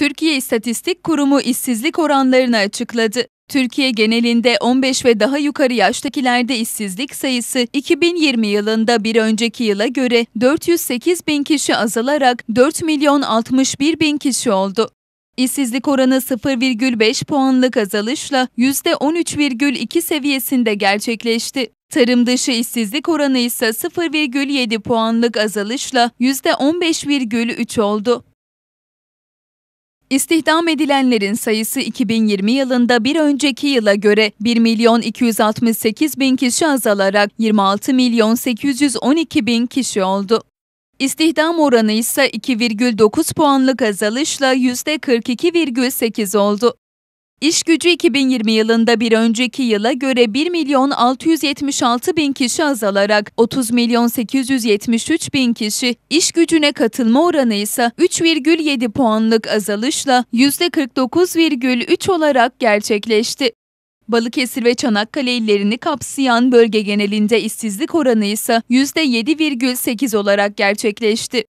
Türkiye İstatistik Kurumu işsizlik oranlarını açıkladı. Türkiye genelinde 15 ve daha yukarı yaştakilerde işsizlik sayısı 2020 yılında bir önceki yıla göre 408 bin kişi azalarak 4 milyon 61 bin kişi oldu. İşsizlik oranı 0,5 puanlık azalışla %13,2 seviyesinde gerçekleşti. Tarım dışı işsizlik oranı ise 0,7 puanlık azalışla %15,3 oldu. İstihdam edilenlerin sayısı 2020 yılında bir önceki yıla göre 1 milyon 268 bin kişi azalarak 26 milyon 812 bin kişi oldu. İstihdam oranı ise 2,9 puanlık azalışla %42,8 oldu. İş gücü 2020 yılında bir önceki yıla göre 1 milyon 676 bin kişi azalarak 30 milyon 873 bin kişi, iş gücüne katılma oranı ise 3,7 puanlık azalışla %49,3 olarak gerçekleşti. Balıkesir ve Çanakkale illerini kapsayan bölge genelinde işsizlik oranı ise %7,8 olarak gerçekleşti.